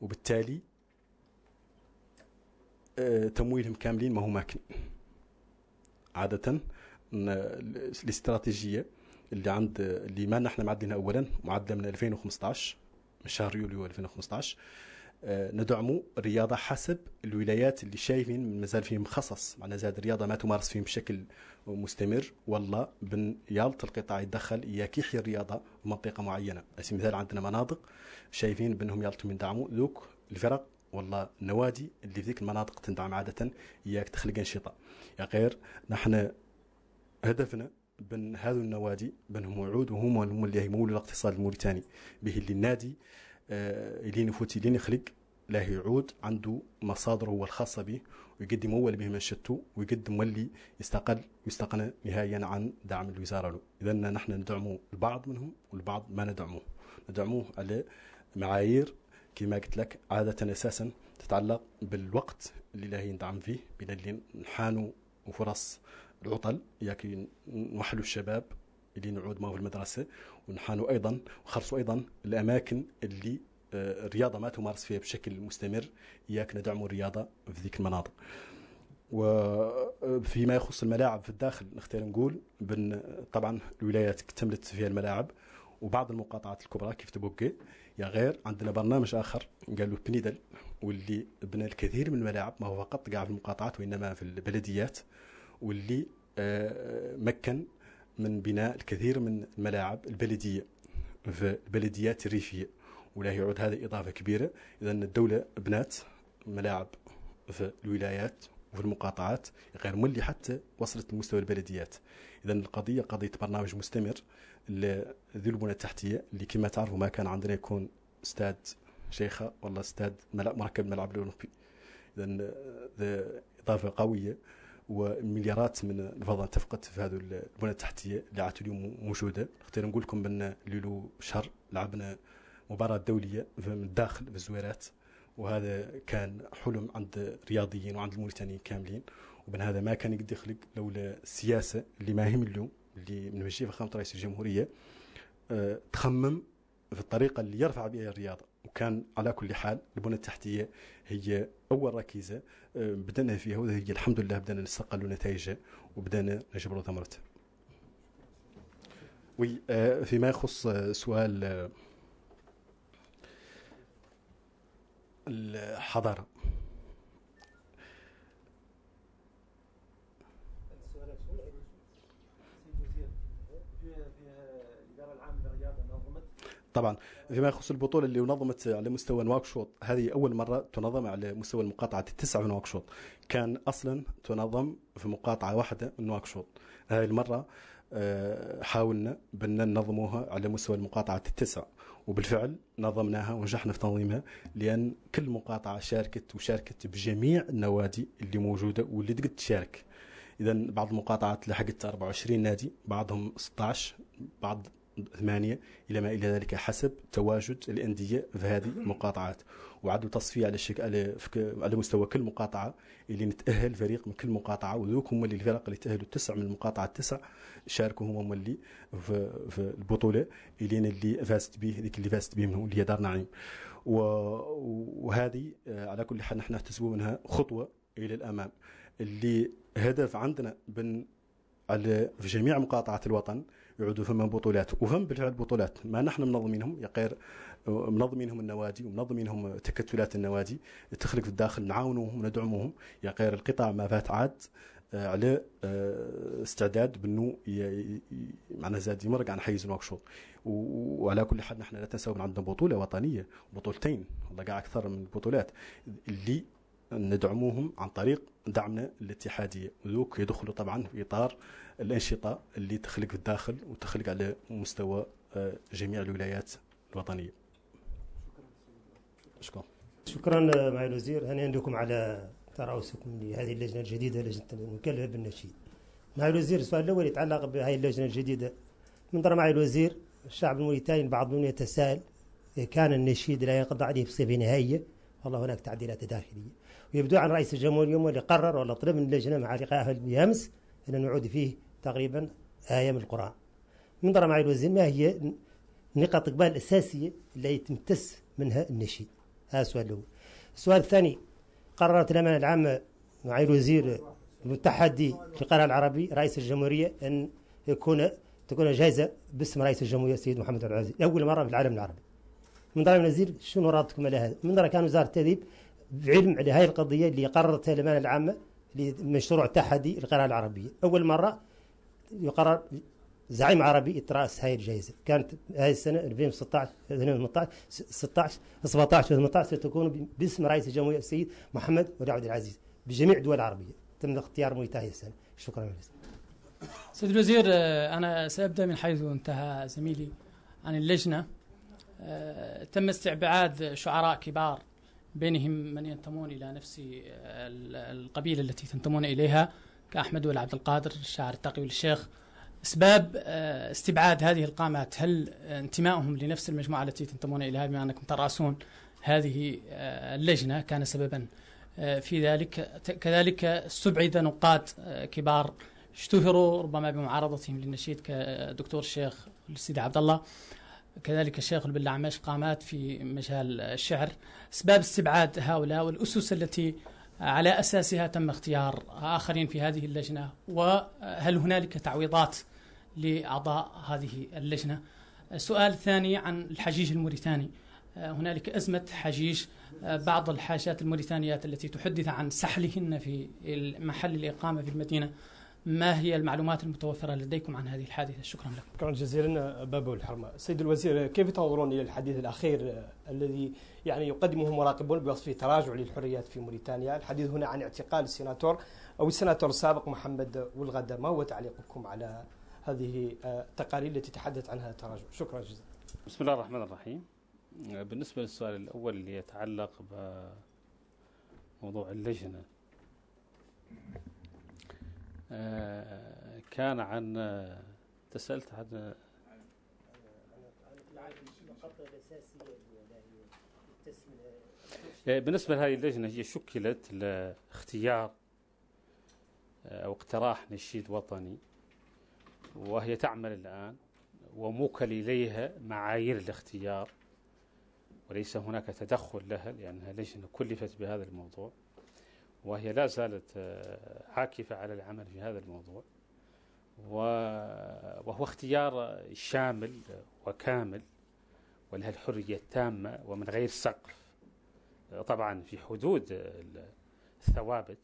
وبالتالي آه، تمويلهم كاملين ما هو ماكن عاده الاستراتيجيه اللي عند اللي ما نحن معدلينها اولا معدله من 2015 من شهر يوليو 2015 ندعموا الرياضه حسب الولايات اللي شايفين مازال فيهم خصص معنا زاد الرياضه ما تمارس فيهم بشكل مستمر والله بن يالت القطاع يتدخل يكيحي الرياضه في منطقه معينه على مثال عندنا مناطق شايفين بانهم يالتهم يدعموا ذوك الفرق والله النوادي اللي في ذيك المناطق تندعم عاده ياك تخلق انشطه يا غير نحن هدفنا بن هذو النوادي بن هم وعود وهم هم اللي يمولوا الاقتصاد الموريتاني به اللي النادي آه، اللي نفوتي اللي نخلق له يعود عنده مصادره هو الخاصة به ويقدم هو اللي به من شتو ويقدم واللي يستقل ويستقنى نهائيا عن دعم الوزارة له إذا نحن ندعم البعض منهم والبعض ما ندعموه ندعموه على معايير كما قلت لك عادة أساسا تتعلق بالوقت اللي لا يندعم فيه بين اللي نحانوا وفرص العطل ياك نوحلوا الشباب اللي نعود معه في المدرسه ونحانوا ايضا وخرصوا ايضا الاماكن اللي آه، الرياضه ما تمارس فيها بشكل مستمر ياك ندعموا الرياضه في ذيك المناطق وفيما آه، يخص الملاعب في الداخل نختار نقول بان آه، طبعا الولايات اكتملت فيها الملاعب وبعض المقاطعات الكبرى كيف تبوكي يا غير عندنا برنامج اخر قالوا بنيدل واللي بنى الكثير من الملاعب ما هو فقط قاع في المقاطعات وانما في البلديات واللي آه، مكن من بناء الكثير من الملاعب البلدية في البلديات الريفية ولا يعود هذا إضافة كبيرة إذا الدولة بنات ملاعب في الولايات وفي المقاطعات غير ملي حتى وصلت لمستوى البلديات إذا القضية قضية برنامج مستمر لذي البنى التحتية اللي كما تعرفوا ما كان عندنا يكون استاد شيخة ولا استاد مركب ملعب الأولمبي إذا آه، إضافة قوية ومليارات من الفضاء تفقد في هذه البنى التحتيه اللي عادت اليوم موجوده خاطر نقول لكم بان ليلو شهر لعبنا مباراه دوليه من الداخل في الزويرات وهذا كان حلم عند الرياضيين وعند الموريتانيين كاملين وبن هذا ما كان يقدر يخلق لولا السياسه اللي ما هم اليوم اللي من وجهه فخامه رئيس الجمهوريه آه، تخمم في الطريقه اللي يرفع بها الرياضه وكان على كل حال البنى التحتيه هي اول ركيزه آه، بدنا فيها وهي الحمد لله بدنا نستقل نتائجها وبدنا نجبر ثمرتها. آه، فيما يخص آه، سؤال الحضاره طبعا فيما يخص البطوله اللي نظمت على مستوى نواكشوط هذه اول مره تنظم على مستوى المقاطعه التسعه من نواكشوط كان اصلا تنظم في مقاطعه واحده من نواكشوط هذه المره آه، حاولنا بان ننظموها على مستوى المقاطعه التسعه وبالفعل نظمناها ونجحنا في تنظيمها لان كل مقاطعه شاركت وشاركت بجميع النوادي اللي موجوده واللي تقدر تشارك اذا بعض المقاطعات لحقت 24 نادي بعضهم 16 بعض ثمانية إلى ما إلى ذلك حسب تواجد الأندية في هذه المقاطعات وعدوا تصفية على الشك... على, فك... على مستوى كل مقاطعة اللي نتأهل فريق من كل مقاطعة وذوك هما اللي الفرق اللي تأهلوا التسع من المقاطعة التسع شاركوا هما اللي في, في البطولة اللي اللي فازت به ذيك اللي فازت به منهم اللي هي دار نعيم و... وهذه آه، على كل حال نحن نحتسبوا منها خطوة إلى الأمام اللي هدف عندنا بن على في جميع مقاطعات الوطن يعودوا فما بطولات وهم بالفعل بطولات ما نحن منظمينهم يقير منظمينهم النوادي ومنظمينهم تكتلات النوادي تخلق في الداخل نعاونوهم وندعموهم يقير القطاع ما فات عاد آه، على آه، استعداد بانه معنا زاد يمرق عن حيز المكشوف وعلى كل حال نحن لا تنسوا ان عندنا بطوله وطنيه بطولتين والله قاع اكثر من البطولات اللي ندعموهم عن طريق دعمنا الاتحاديه وذوك يدخلوا طبعا في اطار الأنشطة اللي تخلق في الداخل وتخلق على مستوى آه، جميع الولايات الوطنية شكرا شكرا آه، معالي الوزير هنيئا لكم على ترأسكم لهذه اللجنة الجديدة لجنة المكلفة بالنشيد معالي الوزير السؤال الأول يتعلق بهذه اللجنة الجديدة من ترى معالي الوزير الشعب الموريتاني البعض منهم يتساءل إذا كان النشيد لا يقضى عليه بصفة نهائية والله هناك تعديلات داخلية ويبدو عن رئيس الجمهورية اليوم اللي قرر ولا طلب من اللجنة مع لقائها بأمس أن نعود فيه تقريبا آية من القرآن من ضرب معي الوزن ما هي نقاط قبال الأساسية اللي يتمتس منها النشيد هذا السؤال الأول السؤال الثاني قررت الأمانة العامة معي الوزير المتحدي في القرار العربي رئيس الجمهورية أن يكون تكون جائزة باسم رئيس الجمهورية السيد محمد عبد العزيز أول مرة في العالم العربي من ضرب الوزير شنو رابطكم على هذا من ضرب كان وزارة التدريب بعلم على هذه القضية اللي قررتها الأمانة العامة لمشروع تحدي القراءة العربية أول مرة يقرر زعيم عربي يترأس هاي الجائزة كانت هاي السنة 2016 2018 16 17 18 ستكون باسم رئيس الجمهورية السيد محمد ولي عبد العزيز بجميع الدول العربية تم اختيار مويتاي هاي السنة شكرا لك سيد الوزير آه، أنا سأبدأ من حيث انتهى زميلي عن اللجنة آه، تم استبعاد شعراء كبار بينهم من ينتمون إلى نفس آه، القبيلة التي تنتمون إليها كأحمد ولا عبد القادر الشاعر التقي والشيخ اسباب آه، استبعاد هذه القامات هل انتمائهم لنفس المجموعه التي تنتمون اليها بما انكم تراسون هذه آه، اللجنه كان سببا آه، في ذلك كذلك استبعد نقاد كبار اشتهروا ربما بمعارضتهم للنشيد كدكتور الشيخ السيد عبد الله كذلك الشيخ عماش قامات في مجال الشعر اسباب استبعاد هؤلاء والاسس التي على أساسها تم اختيار آخرين في هذه اللجنة وهل هنالك تعويضات لأعضاء هذه اللجنة السؤال الثاني عن الحجيج الموريتاني هنالك أزمة حجيج بعض الحاجات الموريتانيات التي تحدث عن سحلهن في محل الإقامة في المدينة ما هي المعلومات المتوفرة لديكم عن هذه الحادثة شكرا لكم شكرا جزيلا بابو الحرمة سيد الوزير كيف تنظرون إلى الحديث الأخير الذي يعني يقدمه مراقبون بوصفه تراجع للحريات في موريتانيا الحديث هنا عن اعتقال السيناتور أو السيناتور السابق محمد والغدا ما هو تعليقكم على هذه التقارير التي تحدث عنها التراجع شكرا جزيلا بسم الله الرحمن الرحيم بالنسبة للسؤال الأول اللي يتعلق بموضوع اللجنة آه، كان عن آه، تسألت عن آه، بالنسبة لهذه اللجنة هي شكلت لاختيار أو اقتراح نشيد وطني وهي تعمل الآن وموكل إليها معايير الاختيار وليس هناك تدخل لها لأنها لجنة كلفت بهذا الموضوع وهي لا زالت آه، عاكفة على العمل في هذا الموضوع وهو اختيار شامل وكامل ولها الحرية التامة ومن غير سقف آه، طبعا في حدود الثوابت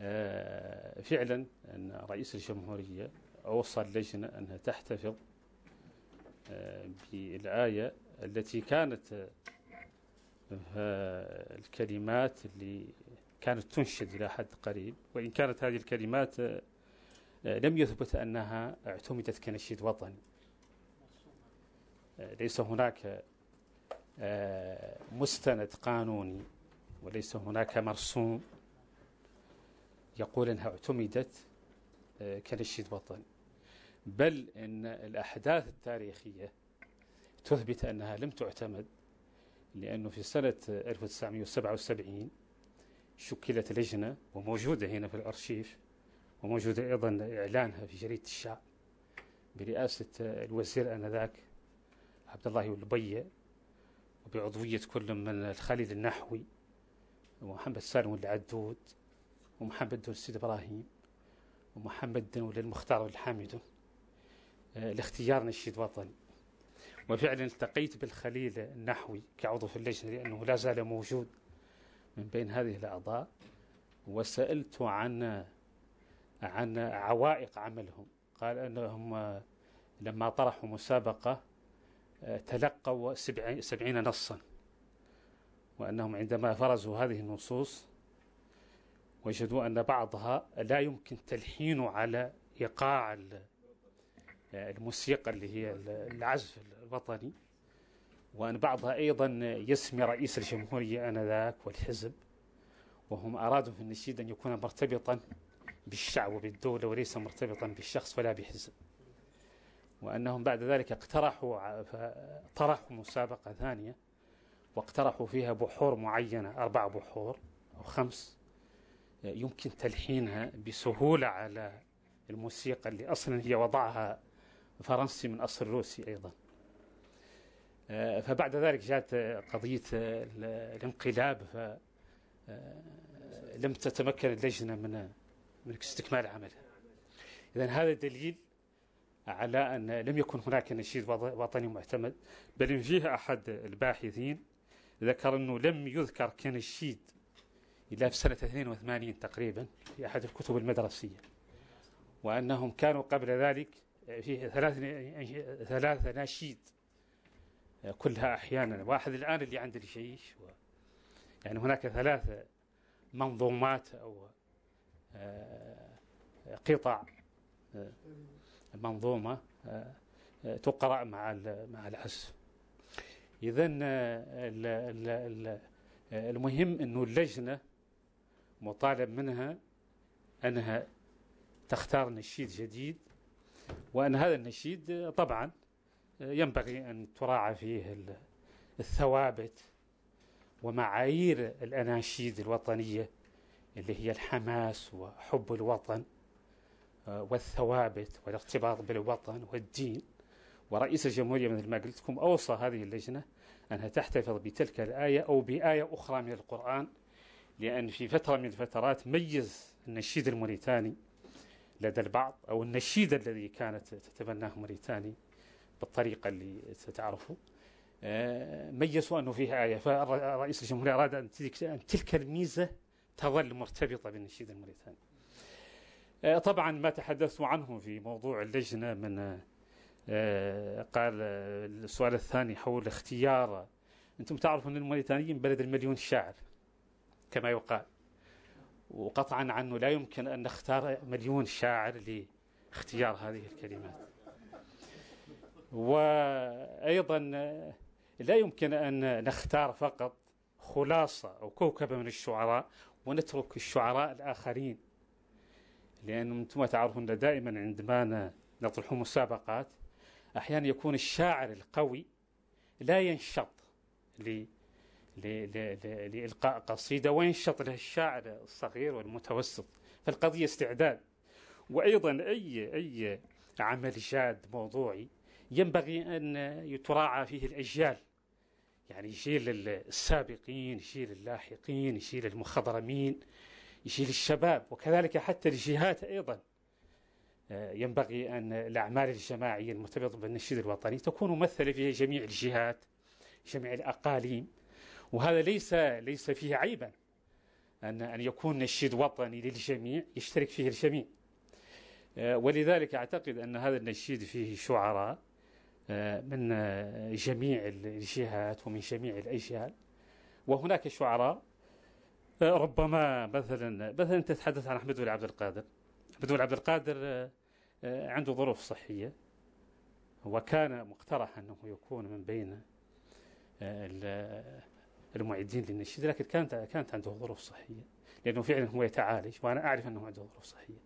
آه، فعلا أن رئيس الجمهورية أوصى اللجنة أنها تحتفظ بالآية التي كانت الكلمات اللي كانت تنشد إلى حد قريب وإن كانت هذه الكلمات آه، آه، لم يثبت أنها اعتمدت كنشيد وطني آه، ليس هناك مستند قانوني وليس هناك مرسوم يقول أنها اعتمدت كنشيد وطني بل أن الأحداث التاريخية تثبت أنها لم تعتمد لأنه في سنة 1977 شكلت لجنة وموجودة هنا في الأرشيف وموجودة أيضا إعلانها في جريدة الشعب برئاسة الوزير آنذاك عبد الله البيع وبعضوية كل من الخالد النحوي ومحمد سالم العدود ومحمد دون السيد إبراهيم ومحمد دون المختار الحامد آه، لاختيار نشيد وطني وفعلا التقيت بالخليل النحوي كعضو في اللجنة لأنه لا زال موجود من بين هذه الأعضاء وسألت عن عن عوائق عملهم قال أنهم لما طرحوا مسابقة آه، تلقوا سبعين نصا وأنهم عندما فرزوا هذه النصوص وجدوا أن بعضها لا يمكن تلحينه على إيقاع آه، الموسيقى اللي هي العزف الوطني وأن بعضها أيضا يسمي رئيس الجمهورية آنذاك والحزب وهم أرادوا في النشيد أن يكون مرتبطا بالشعب وبالدولة وليس مرتبطا بالشخص ولا بحزب وأنهم بعد ذلك اقترحوا طرحوا مسابقة ثانية واقترحوا فيها بحور معينة أربع بحور أو خمس يمكن تلحينها بسهولة على الموسيقى اللي أصلا هي وضعها فرنسي من أصل روسي أيضا آه، فبعد ذلك جاءت آه، قضية آه، الانقلاب لم تتمكن اللجنة من من استكمال عملها إذا هذا دليل على أن لم يكن هناك نشيد وطني معتمد بل إن فيه أحد الباحثين ذكر أنه لم يذكر كنشيد إلا في سنة 82 تقريبا في أحد الكتب المدرسية وأنهم كانوا قبل ذلك في ثلاث ثلاث ناشيد كلها أحيانا واحد الآن اللي عند الجيش و يعني هناك ثلاث منظومات أو آه، قطع آه، منظومة آه، تقرأ مع مع العزف إذا المهم أنه اللجنة مطالب منها أنها تختار نشيد جديد وأن هذا النشيد طبعا ينبغي أن تراعى فيه الثوابت ومعايير الأناشيد الوطنية اللي هي الحماس وحب الوطن آه، والثوابت والارتباط بالوطن والدين ورئيس الجمهورية مثل ما قلت لكم أوصى هذه اللجنة أنها تحتفظ بتلك الآية أو بآية أخرى من القرآن لأن في فترة من الفترات ميز النشيد الموريتاني لدى البعض أو النشيد الذي كانت تتبناه موريتاني بالطريقة اللي ستعرفه آه، ميزوا أنه فيها آية فرئيس الجمهورية أراد أن تلك الميزة تظل مرتبطة بالنشيد الموريتاني آه، طبعا ما تحدثت عنه في موضوع اللجنة من آه، قال السؤال الثاني حول اختيار أنتم تعرفون أن الموريتانيين بلد المليون شاعر كما يقال وقطعا عنه لا يمكن أن نختار مليون شاعر لاختيار هذه الكلمات وأيضا آه، لا يمكن أن نختار فقط خلاصة أو كوكبة من الشعراء ونترك الشعراء الآخرين لأن أنتم تعرفون دائما عندما نطرح مسابقات أحيانا يكون الشاعر القوي لا ينشط لإلقاء قصيدة وينشط له الشاعر الصغير والمتوسط فالقضية استعداد وأيضا أي أي عمل جاد موضوعي ينبغي أن يتراعى فيه الأجيال يعني جيل السابقين جيل اللاحقين جيل المخضرمين جيل الشباب وكذلك حتى الجهات أيضا آه، ينبغي أن الأعمال الجماعية المرتبطة بالنشيد الوطني تكون ممثلة فيها جميع الجهات جميع الأقاليم وهذا ليس ليس فيه عيبا أن أن يكون نشيد وطني للجميع يشترك فيه الجميع آه، ولذلك أعتقد أن هذا النشيد فيه شعراء آه، من آه، جميع الجهات ومن جميع الأجيال وهناك شعراء آه، ربما مثلا مثلا تتحدث عن أحمد بن عبد القادر أحمد بن عبد القادر عنده ظروف صحية وكان مقترح أنه يكون من بين المعدين للنشيد لكن كانت كانت عنده ظروف صحية لأنه فعلا هو يتعالج وأنا أعرف أنه عنده ظروف صحية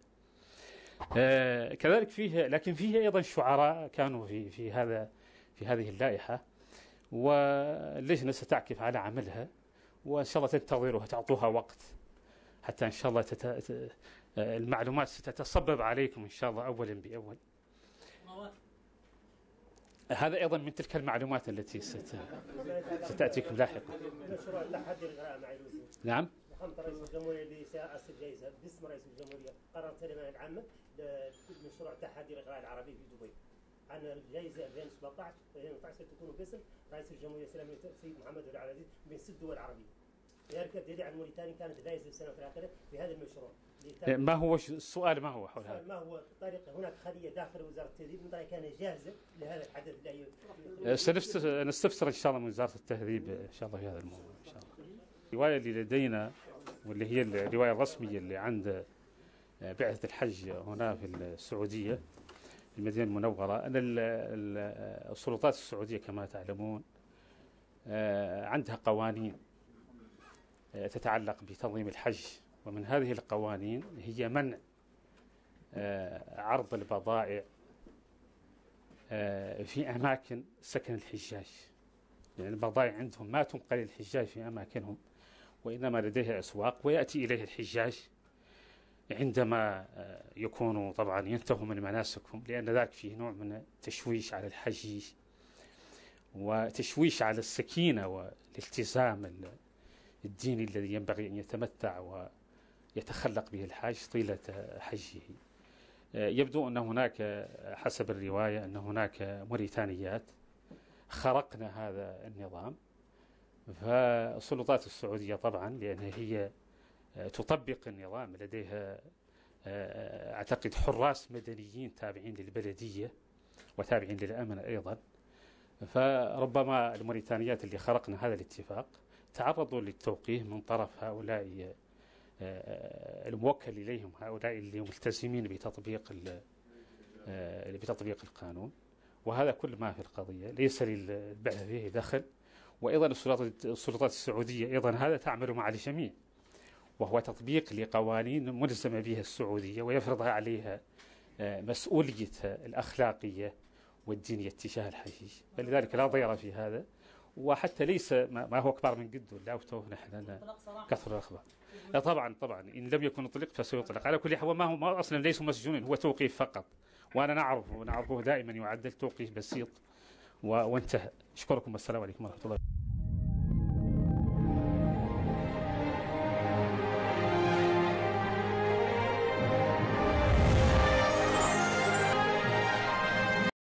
آه، كذلك فيه لكن فيه أيضا شعراء كانوا في في هذا في هذه اللائحة واللجنة ستعكف على عملها وإن شاء الله تنتظروها تعطوها وقت حتى إن شاء الله تت... المعلومات ستتصبب عليكم إن شاء الله أولا بأول هذا أيضا من تلك المعلومات التي ست... ستأتيكم لاحقا نعم رئيس الجمهورية باسم رئيس الجمهورية قررت العامة المشروع تحدي الاغراء القراءة العربية في دبي عن الجائزة 2017 2018 تكون باسم رئيس الجمهورية الإسلامية السيد محمد بن عبد العزيز بين ست دول عربية لذلك ابتداء عن موريتانيا كانت جائزة السنة الأخيرة هذا المشروع إيه، ما هو السؤال ما هو حول هذا؟ ما هو طريقة هناك خلية داخل وزارة التهذيب من طريقة كانت جاهزة لهذا الحدث اللي إيه، سنستفسر إن شاء الله من وزارة التهذيب إيه، إن شاء الله في هذا الموضوع إن شاء الله الرواية اللي لدينا واللي هي الرواية الرسمية اللي عند بعثة الحج هنا في السعودية في المدينة المنورة أن السلطات السعودية كما تعلمون آه، عندها قوانين آه، تتعلق بتنظيم الحج ومن هذه القوانين هي منع آه، عرض البضائع في أماكن سكن الحجاج يعني البضائع عندهم ما تنقل الحجاج في أماكنهم وإنما لديها أسواق ويأتي إليه الحجاج عندما آه، يكونوا طبعا ينتهوا من مناسكهم لأن ذاك فيه نوع من التشويش على الحجيج وتشويش على السكينة والالتزام الديني الذي ينبغي أن يتمتع ويتخلق به الحاج طيلة حجه آه، يبدو أن هناك آه، حسب الرواية أن هناك موريتانيات خرقنا هذا النظام فالسلطات السعودية طبعا لأنها هي آه، تطبق النظام لديها آه، آه، أعتقد حراس مدنيين تابعين للبلدية وتابعين للأمن أيضا فربما الموريتانيات اللي خرقنا هذا الاتفاق تعرضوا للتوقيع من طرف هؤلاء الموكل إليهم هؤلاء اللي ملتزمين بتطبيق بتطبيق القانون وهذا كل ما في القضية ليس للبعثه فيه دخل وأيضا السلطات السعودية أيضا هذا تعمل مع الجميع وهو تطبيق لقوانين ملزمة بها السعودية ويفرضها عليها آه، مسؤوليتها الأخلاقية والدينية اتجاه الحشيش فلذلك لا ضير في هذا وحتى ليس ما هو أكبر من جده لا وتوه نحن كثر الأخبار لا طبعا طبعا إن لم يكن أطلق فسيطلق على كل حال ما هو ما أصلا ليس مسجون هو توقيف فقط وأنا نعرفه نعرفه دائما يعدل توقيف بسيط وانتهى أشكركم والسلام عليكم ورحمة الله